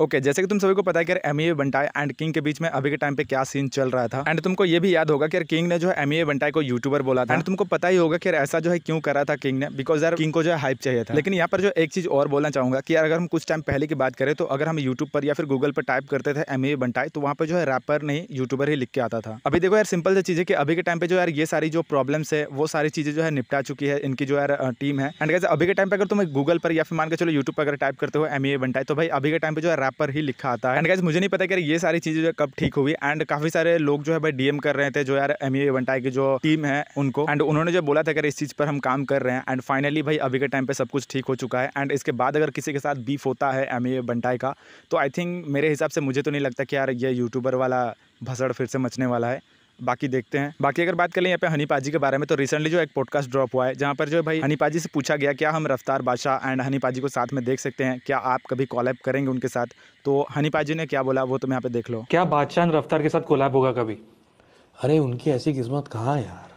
okay okay, जैसे कि तुम सभी को पता है कि यार एम ए बंटाई एंड किंग के बीच में अभी के टाइम पे क्या सीन चल रहा था एंड तुमको ये भी याद होगा कि यार किंग ने जो है एम ए बंटाई को यूट्यूबर बोला था एंड तुमको पता ही होगा कि यार ऐसा जो है क्यों करा था किंग ने बिकॉज यार किंग को जो है हाइप चाहिए था लेकिन यहाँ पर जो एक चीज और बोलना चाहूंगा कि अगर हम कुछ टाइम पहले की बात करें तो अगर हम यूट्यूब पर या फिर गूगल पर टाइप करते थे एम ए बंटाई तो वहाँ पर जो है रैपर नहीं यूट्यूबर ही लिख के आता था अभी देखो यार सिंपल सी चीज़ है कि अभी के टाइम पे जो यार ये सारी जो प्रॉब्लम्स है वो सारी चीज़ें जो है निपटा चुकी है इनकी जो यार टीम है एंड अभी के टाइम पे अगर तुम गूगल पर या फिर मान के चलो यूट्यूब पर अगर टाइप करते हो एम ए बंटाई तो भाई अभी के टाइम पे जो है रैपर ही लिखा आता है एंड गाइज मुझे नहीं पता कि ये सारी चीज़ें जो कब ठीक हुई एंड काफ़ी सारे लोग जो है भाई डीएम कर रहे थे जो यार एम एवंटाई की जो टीम है उनको एंड उन्होंने जो बोला था अगर इस चीज़ पर हम काम कर रहे हैं एंड फाइनली भाई अभी के टाइम पर सब कुछ ठीक हो चुका है एंड इसके बाद अगर किसी के साथ बीफ होता है एम एवंटाई का तो आई थिंक मेरे हिसाब से मुझे तो नहीं लगता कि यार ये यूट्यूबर वाला भसड़ फिर से मचने वाला है बाकी देखते हैं बाकी अगर बात करें यहाँ पे हनीपाजी के बारे में तो रिसेंटली जो एक पॉडकास्ट ड्रॉप हुआ है जहाँ पर जो भाई हनीपाजी से पूछा गया क्या हम रफ्तार बादशाह एंड हनीपाजी को साथ में देख सकते हैं क्या आप कभी कॉलैप करेंगे उनके साथ तो हनीपाजी ने क्या बोला वो तुम तो यहाँ पे देख लो क्या बादशाह रफ्तार के साथ कॉलैप होगा कभी अरे उनकी ऐसी किस्मत कहाँ यार